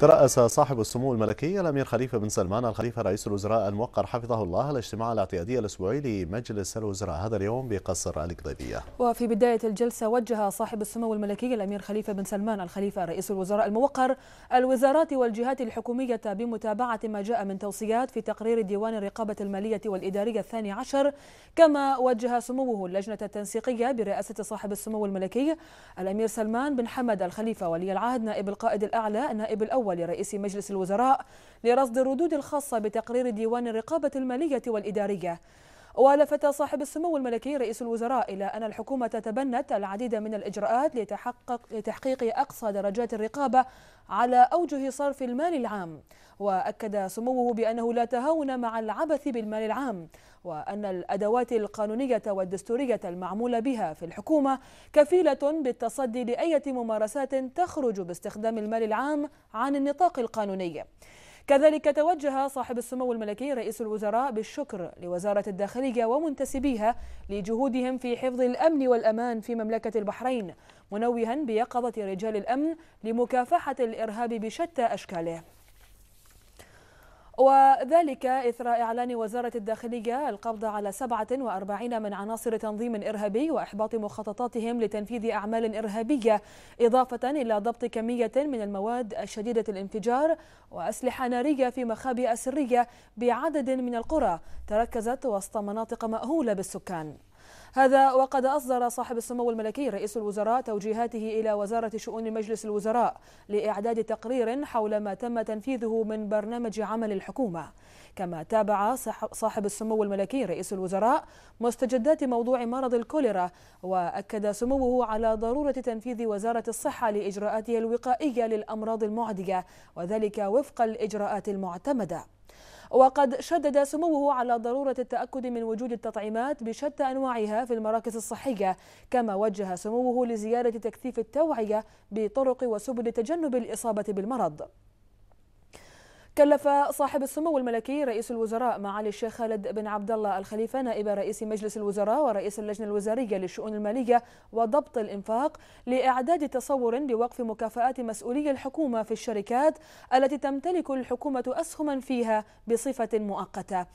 ترأس صاحب السمو الملكي الأمير خليفة بن سلمان الخليفة رئيس الوزراء الموقر حفظه الله الاجتماع الاعتيادي الأسبوعي لمجلس الوزراء هذا اليوم بقصر القضيبية وفي بداية الجلسة وجه صاحب السمو الملكي الأمير خليفة بن سلمان الخليفة رئيس الوزراء الموقر الوزارات والجهات الحكومية بمتابعة ما جاء من توصيات في تقرير ديوان الرقابة المالية والإدارية الثاني عشر كما وجه سموه اللجنة التنسيقية برئاسة صاحب السمو الملكي الأمير سلمان بن حمد الخليفة ولي العهد نائب القائد الأعلى النائب الأول ولرئيس مجلس الوزراء لرصد الردود الخاصة بتقرير ديوان الرقابة المالية والإدارية ولفت صاحب السمو الملكي رئيس الوزراء إلى أن الحكومة تبنت العديد من الإجراءات لتحقق لتحقيق أقصى درجات الرقابة على أوجه صرف المال العام وأكد سموه بأنه لا تهاون مع العبث بالمال العام وأن الأدوات القانونية والدستورية المعمولة بها في الحكومة كفيلة بالتصدي لأية ممارسات تخرج باستخدام المال العام عن النطاق القانوني كذلك توجه صاحب السمو الملكي رئيس الوزراء بالشكر لوزارة الداخلية ومنتسبيها لجهودهم في حفظ الأمن والأمان في مملكة البحرين منوها بيقظة رجال الأمن لمكافحة الإرهاب بشتى أشكاله وذلك إثر إعلان وزارة الداخلية القبض على 47 من عناصر تنظيم إرهابي وإحباط مخططاتهم لتنفيذ أعمال إرهابية إضافة إلى ضبط كمية من المواد الشديدة الانفجار وأسلحة نارية في مخابئ سرية بعدد من القرى تركزت وسط مناطق مأهولة بالسكان هذا وقد أصدر صاحب السمو الملكي رئيس الوزراء توجيهاته إلى وزارة شؤون مجلس الوزراء لإعداد تقرير حول ما تم تنفيذه من برنامج عمل الحكومة كما تابع صاحب السمو الملكي رئيس الوزراء مستجدات موضوع مرض الكوليرا وأكد سموه على ضرورة تنفيذ وزارة الصحة لإجراءاتها الوقائية للأمراض المعدية وذلك وفق الإجراءات المعتمدة وقد شدد سموه على ضرورة التأكد من وجود التطعيمات بشتى أنواعها في المراكز الصحية كما وجه سموه لزيادة تكثيف التوعية بطرق وسبل تجنب الإصابة بالمرض كلف صاحب السمو الملكي رئيس الوزراء معالي الشيخ خالد بن عبد الله الخليفه نائب رئيس مجلس الوزراء ورئيس اللجنه الوزاريه للشؤون الماليه وضبط الانفاق لاعداد تصور لوقف مكافآت مسؤولي الحكومه في الشركات التي تمتلك الحكومه اسهما فيها بصفه مؤقته.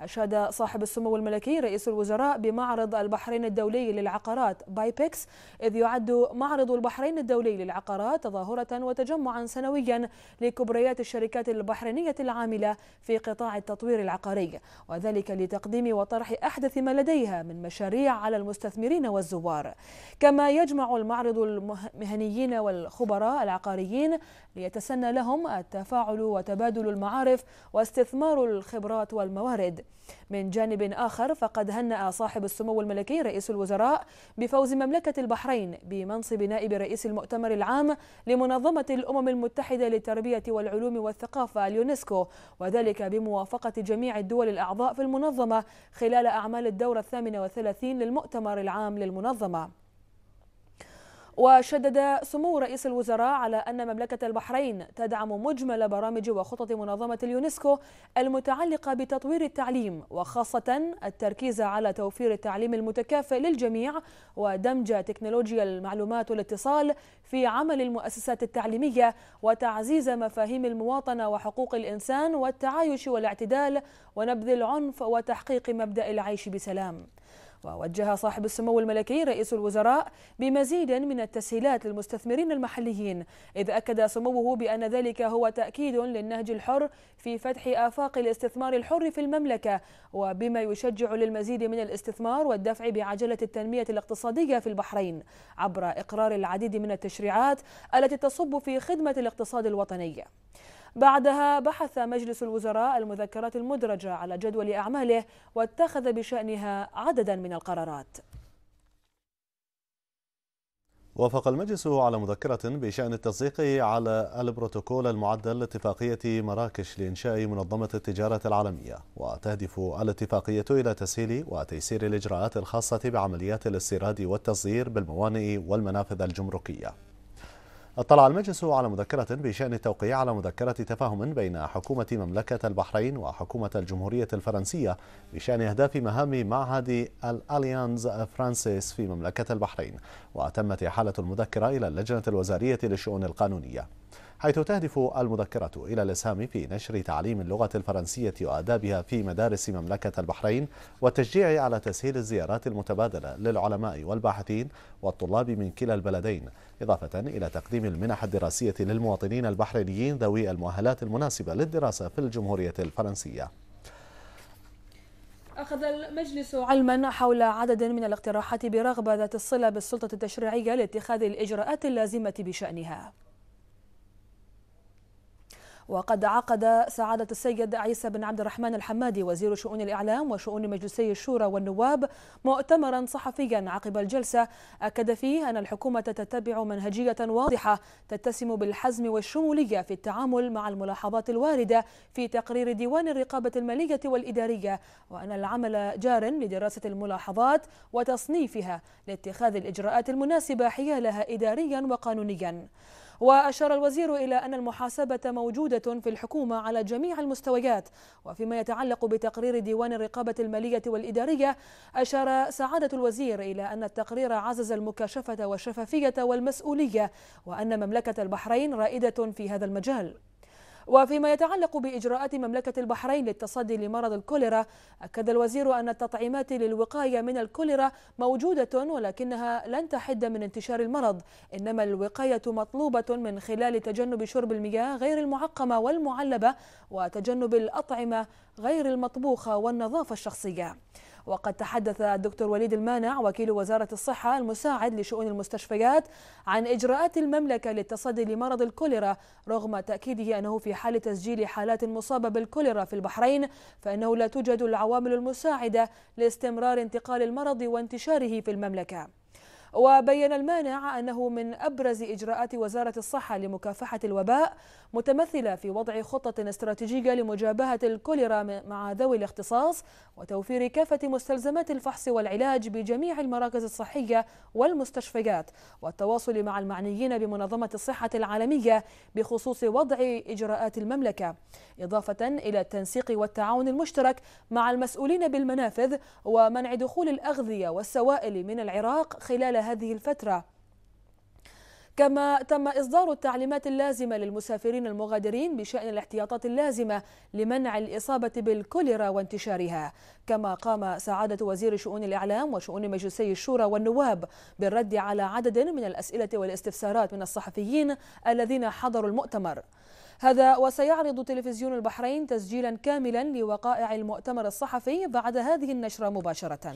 أشاد صاحب السمو الملكي رئيس الوزراء بمعرض البحرين الدولي للعقارات بايبكس إذ يعد معرض البحرين الدولي للعقارات تظاهرة وتجمعا سنويا لكبريات الشركات البحرينية العاملة في قطاع التطوير العقاري وذلك لتقديم وطرح أحدث ما لديها من مشاريع على المستثمرين والزوار كما يجمع المعرض المهنيين والخبراء العقاريين ليتسنى لهم التفاعل وتبادل المعارف واستثمار الخبرات والموارد من جانب آخر فقد هنأ صاحب السمو الملكي رئيس الوزراء بفوز مملكة البحرين بمنصب نائب رئيس المؤتمر العام لمنظمة الأمم المتحدة للتربية والعلوم والثقافة اليونسكو وذلك بموافقة جميع الدول الأعضاء في المنظمة خلال أعمال الدورة الثامنة والثلاثين للمؤتمر العام للمنظمة وشدد سمو رئيس الوزراء على أن مملكة البحرين تدعم مجمل برامج وخطط منظمة اليونسكو المتعلقة بتطوير التعليم وخاصة التركيز على توفير التعليم المتكافئ للجميع ودمج تكنولوجيا المعلومات والاتصال في عمل المؤسسات التعليمية وتعزيز مفاهيم المواطنة وحقوق الإنسان والتعايش والاعتدال ونبذ العنف وتحقيق مبدأ العيش بسلام ووجه صاحب السمو الملكي رئيس الوزراء بمزيد من التسهيلات للمستثمرين المحليين إذ أكد سموه بأن ذلك هو تأكيد للنهج الحر في فتح آفاق الاستثمار الحر في المملكة وبما يشجع للمزيد من الاستثمار والدفع بعجلة التنمية الاقتصادية في البحرين عبر إقرار العديد من التشريعات التي تصب في خدمة الاقتصاد الوطني بعدها بحث مجلس الوزراء المذكرات المدرجة على جدول أعماله واتخذ بشأنها عددا من القرارات وافق المجلس على مذكرة بشأن التصديق على البروتوكول المعدل لاتفاقية مراكش لإنشاء منظمة التجارة العالمية وتهدف الاتفاقية إلى تسهيل وتيسير الإجراءات الخاصة بعمليات الاستيراد والتصدير بالموانئ والمنافذ الجمركية اطلع المجلس على مذكرة بشأن التوقيع على مذكرة تفاهم بين حكومة مملكة البحرين وحكومة الجمهورية الفرنسية بشأن أهداف مهام معهد الأليانز فرانسيس في مملكة البحرين وتمت إحالة المذكرة إلى اللجنة الوزارية للشؤون القانونية حيث تهدف المذكرة إلى الإسهام في نشر تعليم اللغة الفرنسية وآدابها في مدارس مملكة البحرين والتشجيع على تسهيل الزيارات المتبادلة للعلماء والباحثين والطلاب من كلا البلدين إضافة إلى تقديم المنح الدراسية للمواطنين البحرينيين ذوي المؤهلات المناسبة للدراسة في الجمهورية الفرنسية أخذ المجلس علما حول عدد من الاقتراحات برغبة ذات الصلة بالسلطة التشريعية لاتخاذ الإجراءات اللازمة بشأنها وقد عقد سعادة السيد عيسى بن عبد الرحمن الحمادي وزير شؤون الإعلام وشؤون مجلسي الشورى والنواب مؤتمرا صحفيا عقب الجلسة أكد فيه أن الحكومة تتبع منهجية واضحة تتسم بالحزم والشمولية في التعامل مع الملاحظات الواردة في تقرير ديوان الرقابة المالية والإدارية وأن العمل جار لدراسة الملاحظات وتصنيفها لاتخاذ الإجراءات المناسبة حيالها إداريا وقانونيا وأشار الوزير إلى أن المحاسبة موجودة في الحكومة على جميع المستويات وفيما يتعلق بتقرير ديوان الرقابة المالية والإدارية أشار سعادة الوزير إلى أن التقرير عزز المكاشفة والشفافية والمسؤولية وأن مملكة البحرين رائدة في هذا المجال وفيما يتعلق بإجراءات مملكة البحرين للتصدي لمرض الكوليرا أكد الوزير أن التطعيمات للوقاية من الكوليرا موجودة ولكنها لن تحد من انتشار المرض إنما الوقاية مطلوبة من خلال تجنب شرب المياه غير المعقمة والمعلبة وتجنب الأطعمة غير المطبوخة والنظافة الشخصية وقد تحدث الدكتور وليد المانع وكيل وزارة الصحة المساعد لشؤون المستشفيات عن إجراءات المملكة للتصدي لمرض الكوليرا رغم تأكيده أنه في حال تسجيل حالات مصابة بالكوليرا في البحرين فإنه لا توجد العوامل المساعدة لاستمرار انتقال المرض وانتشاره في المملكة وبين المانع أنه من أبرز إجراءات وزارة الصحة لمكافحة الوباء متمثلة في وضع خطة استراتيجية لمجابهة الكوليرا مع ذوي الاختصاص وتوفير كافة مستلزمات الفحص والعلاج بجميع المراكز الصحية والمستشفيات والتواصل مع المعنيين بمنظمة الصحة العالمية بخصوص وضع إجراءات المملكة إضافة إلى التنسيق والتعاون المشترك مع المسؤولين بالمنافذ ومنع دخول الأغذية والسوائل من العراق خلال هذه الفترة كما تم إصدار التعليمات اللازمة للمسافرين المغادرين بشأن الاحتياطات اللازمة لمنع الإصابة بالكوليرا وانتشارها كما قام سعادة وزير شؤون الإعلام وشؤون مجلسي الشورى والنواب بالرد على عدد من الأسئلة والاستفسارات من الصحفيين الذين حضروا المؤتمر هذا وسيعرض تلفزيون البحرين تسجيلا كاملا لوقائع المؤتمر الصحفي بعد هذه النشرة مباشرة